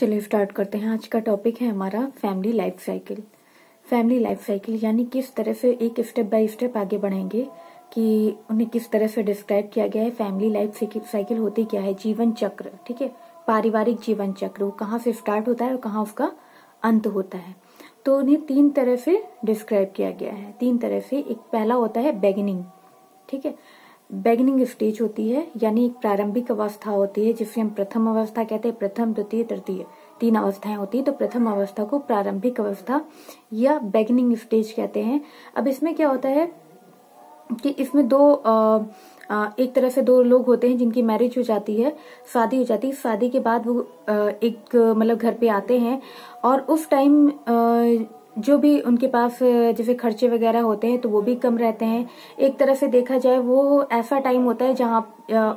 चलिए स्टार्ट करते हैं आज का टॉपिक है हमारा family life cycle family life cycle यानी किस तरह से एक स्टेप बाय स्टेप आगे बढ़ेंगे कि उन्हें किस तरह से डिस्क्राइब किया गया है फैमिली लाइफ साइकिल होती क्या है जीवन चक्र ठीक है पारिवारिक जीवन चक्र वो कहाँ से स्टार्ट होता है और कहाँ उसका अंत होता है तो उन्हें तीन तरह से डिस्क्राइब किया गया है तीन तरह से एक पहला होता है बेगिनिंग ठीक है बेगनिंग स्टेज होती है यानी एक प्रारंभिक अवस्था होती है जिसे हम प्रथम अवस्था कहते हैं प्रथम द्वितीय तृतीय तीन अवस्थाएं होती है तो प्रथम अवस्था को प्रारंभिक अवस्था या बेगनिंग स्टेज कहते हैं अब इसमें क्या होता है कि इसमें दो आ, आ, एक तरह से दो लोग होते हैं जिनकी मैरिज हो जाती है शादी हो जाती है शादी के बाद वो आ, एक मतलब घर पे आते हैं और उस टाइम जो भी उनके पास जैसे खर्चे वगैरह होते हैं तो वो भी कम रहते हैं एक तरह से देखा जाए वो ऐसा टाइम होता है जहाँ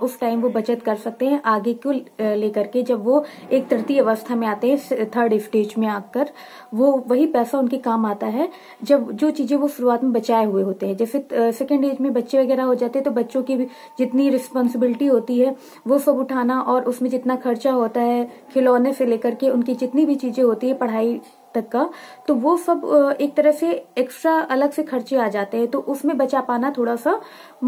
उस टाइम वो बचत कर सकते हैं आगे को लेकर के जब वो एक तृतीय अवस्था में आते हैं थर्ड स्टेज में आकर वो वही पैसा उनके काम आता है जब जो चीजें वो शुरुआत में बचाए हुए होते हैं जैसे सेकेंड एज में बच्चे वगैरह हो जाते हैं तो बच्चों की जितनी रिस्पॉन्सिबिलिटी होती है वो सब उठाना और उसमें जितना खर्चा होता है खिलौने से लेकर के उनकी जितनी भी चीजें होती है पढ़ाई तक का तो वो सब एक तरह से एक्स्ट्रा अलग से खर्चे आ जाते हैं तो उसमें बचा पाना थोड़ा सा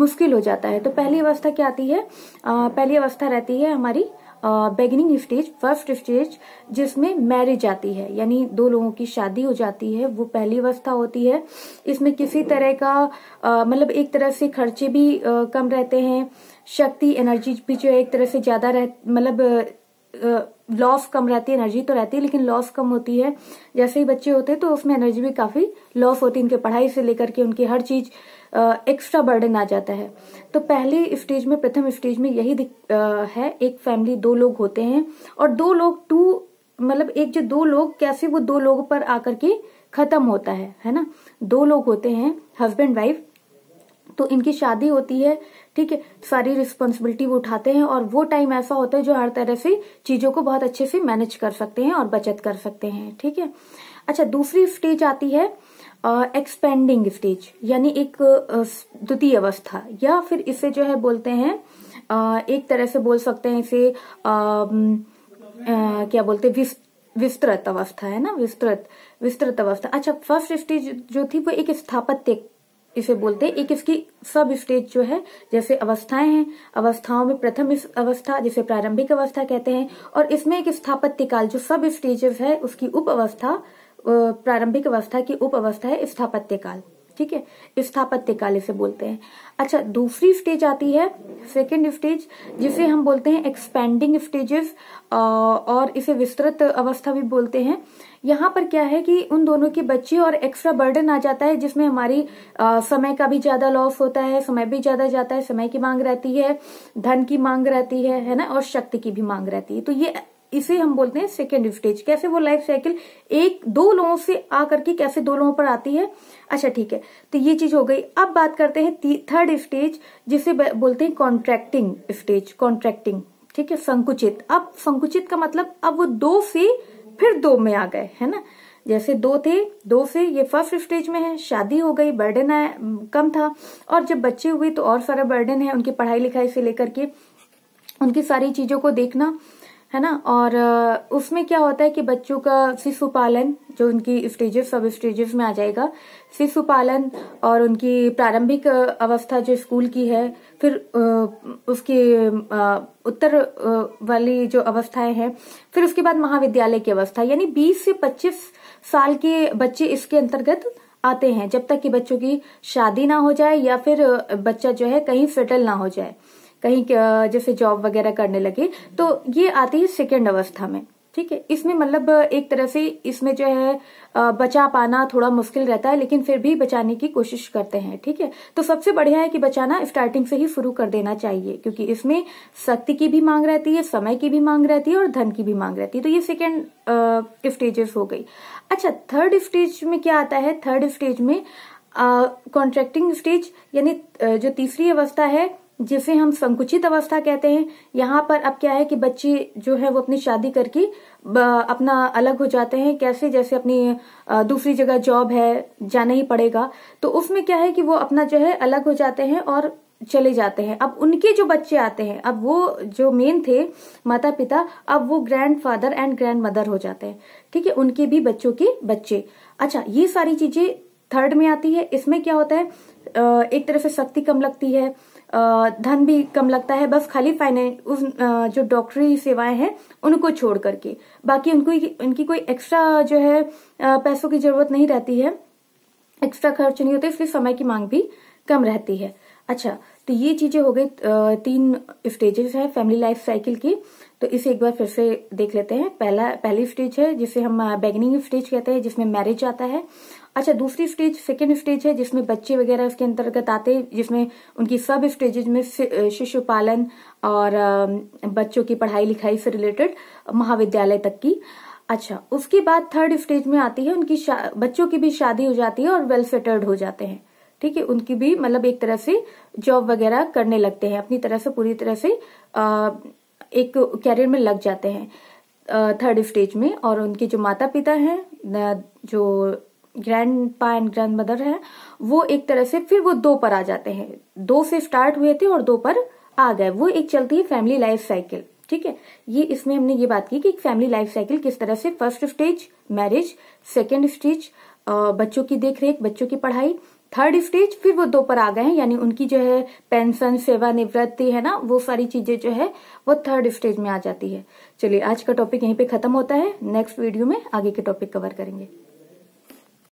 मुश्किल हो जाता है तो पहली अवस्था क्या आती है पहली अवस्था रहती है हमारी बेगिनिंग स्टेज फर्स्ट स्टेज जिसमें मैरिज आती है यानी दो लोगों की शादी हो जाती है वो पहली अवस्था होती है इसमें किसी तरह का मतलब एक तरह से खर्चे भी आ, कम रहते हैं शक्ति एनर्जी भी जो एक तरह से ज्यादा रह मतलब लॉस कम रहती है एनर्जी तो रहती है लेकिन लॉस कम होती है जैसे ही बच्चे होते हैं तो उसमें एनर्जी भी काफी लॉस होती है इनके पढ़ाई से लेकर के उनकी हर चीज एक्स्ट्रा बर्डन आ जाता है तो पहले स्टेज में प्रथम स्टेज में यही आ, है एक फैमिली दो लोग होते हैं और दो लोग टू मतलब एक जो दो लोग कैसे वो दो लोगों पर आकर के खत्म होता है है ना दो लोग होते हैं हस्बैंड वाइफ तो इनकी शादी होती है ठीक है सारी रिस्पॉन्सिबिलिटी वो उठाते हैं और वो टाइम ऐसा होता है जो हर तरह से चीजों को बहुत अच्छे से मैनेज कर सकते हैं और बचत कर सकते हैं ठीक है अच्छा दूसरी स्टेज आती है एक्सपेंडिंग स्टेज यानी एक द्वितीय अवस्था या फिर इसे जो है बोलते हैं आ, एक तरह से बोल सकते हैं इसे आ, आ, क्या बोलते हैं विस्तृत अवस्था है ना विस्तृत विस्तृत अवस्था अच्छा फर्स्ट स्टेज जो थी वो एक स्थापत्य इसे बोलते हैं एक इसकी सब स्टेज जो है जैसे अवस्थाएं हैं अवस्थाओं में प्रथम अवस्था जिसे प्रारंभिक अवस्था कहते हैं और इसमें एक स्थापत्य काल जो सब स्टेजेस है उसकी उप अवस्था प्रारंभिक अवस्था की उप अवस्था है स्थापत्य काल ठीक है स्थापत्य काल इसे बोलते हैं अच्छा दूसरी स्टेज आती है सेकेंड स्टेज जिसे हम बोलते हैं एक्सपेंडिंग स्टेजेस और इसे विस्तृत अवस्था भी बोलते हैं यहाँ पर क्या है कि उन दोनों के बच्चे और एक्स्ट्रा बर्डन आ जाता है जिसमें हमारी आ, समय का भी ज्यादा लॉस होता है समय भी ज्यादा जाता है समय की मांग रहती है धन की मांग रहती है है ना और शक्ति की भी मांग रहती है तो ये इसे हम बोलते हैं सेकेंड स्टेज कैसे वो लाइफ साइकिल एक दो लोगों से आकर के कैसे दो लोगों पर आती है अच्छा ठीक है तो ये चीज हो गई अब बात करते हैं थर्ड स्टेज जिसे बोलते हैं कॉन्ट्रैक्टिंग स्टेज कॉन्ट्रैक्टिंग ठीक है संकुचित अब संकुचित का मतलब अब वो दो से फिर दो में आ गए है ना जैसे दो थे दो से ये फर्स्ट स्टेज में है शादी हो गई बर्डन कम था और जब बच्चे हुए तो और सारा बर्डन है उनकी पढ़ाई लिखाई से लेकर के उनकी सारी चीजों को देखना है ना और उसमें क्या होता है कि बच्चों का शिशु पालन जो उनकी स्टेजेस सब स्टेजेस में आ जाएगा शिशु पालन और उनकी प्रारंभिक अवस्था जो स्कूल की है फिर उसकी उत्तर वाली जो अवस्थाएं हैं फिर उसके बाद महाविद्यालय की अवस्था यानी 20 से 25 साल के बच्चे इसके अंतर्गत आते हैं जब तक कि बच्चों की शादी ना हो जाए या फिर बच्चा जो है कहीं सेटल ना हो जाए कहीं जैसे जॉब वगैरह करने लगे तो ये आती है सेकेंड अवस्था में ठीक है इसमें मतलब एक तरह से इसमें जो है बचा पाना थोड़ा मुश्किल रहता है लेकिन फिर भी बचाने की कोशिश करते हैं ठीक है तो सबसे बढ़िया है कि बचाना स्टार्टिंग से ही शुरू कर देना चाहिए क्योंकि इसमें शक्ति की भी मांग रहती है समय की भी मांग रहती है और धन की भी मांग रहती है तो ये सेकेंड स्टेजेस हो गई अच्छा थर्ड स्टेज में क्या आता है थर्ड स्टेज में कॉन्ट्रैक्टिंग स्टेज यानी जो तीसरी अवस्था है जिसे हम संकुचित अवस्था कहते हैं यहाँ पर अब क्या है कि बच्चे जो है वो अपनी शादी करके अपना अलग हो जाते हैं कैसे जैसे अपनी दूसरी जगह जॉब है जाना ही पड़ेगा तो उसमें क्या है कि वो अपना जो है अलग हो जाते हैं और चले जाते हैं अब उनके जो बच्चे आते हैं अब वो जो मेन थे माता पिता अब वो grandfather and grandmother हो जाते हैं ठीक है उनके भी बच्चों के बच्चे अच्छा ये सारी चीजें थर्ड में आती है इसमें क्या होता है एक तरह से शक्ति कम लगती है धन भी कम लगता है बस खाली फाइनेंस उस जो डॉक्टरी सेवाएं हैं उनको छोड़ करके बाकी उनको उनकी कोई एक्स्ट्रा जो है पैसों की जरूरत नहीं रहती है एक्स्ट्रा खर्च नहीं होते इसलिए समय की मांग भी कम रहती है अच्छा तो ये चीजें हो गई तीन स्टेजेस है फैमिली लाइफ साइकिल की तो इसे एक बार फिर से देख लेते हैं पहला पहली स्टेज है जिसे हम बैगनिंग स्टेज कहते हैं जिसमें मैरिज आता है अच्छा दूसरी स्टेज सेकेंड स्टेज है जिसमें बच्चे वगैरह उसके अंतर्गत आते हैं जिसमें उनकी सब स्टेजेज में शिशु पालन और बच्चों की पढ़ाई लिखाई से रिलेटेड महाविद्यालय तक की अच्छा उसके बाद थर्ड स्टेज में आती है उनकी बच्चों की भी शादी हो जाती है और वेल हो जाते हैं ठीक है उनकी भी मतलब एक तरह से जॉब वगैरह करने लगते हैं अपनी तरह से पूरी तरह से आ, एक कैरियर में लग जाते हैं थर्ड स्टेज में और उनके जो माता पिता हैं जो ग्रैंड पा एंड ग्रैंड मदर है वो एक तरह से फिर वो दो पर आ जाते हैं दो से स्टार्ट हुए थे और दो पर आ गए वो एक चलती है फैमिली लाइफ साइकिल ठीक है ये इसमें हमने ये बात की कि फैमिली लाइफ साइकिल किस तरह से first stage marriage second stage बच्चों की देखरेख बच्चों की पढ़ाई थर्ड स्टेज फिर वो दो पर आ गए हैं यानी उनकी जो है पेंशन सेवानिवृत्ति है ना वो सारी चीजें जो है वो थर्ड स्टेज में आ जाती है चलिए आज का टॉपिक यहीं पे खत्म होता है नेक्स्ट वीडियो में आगे के टॉपिक कवर करेंगे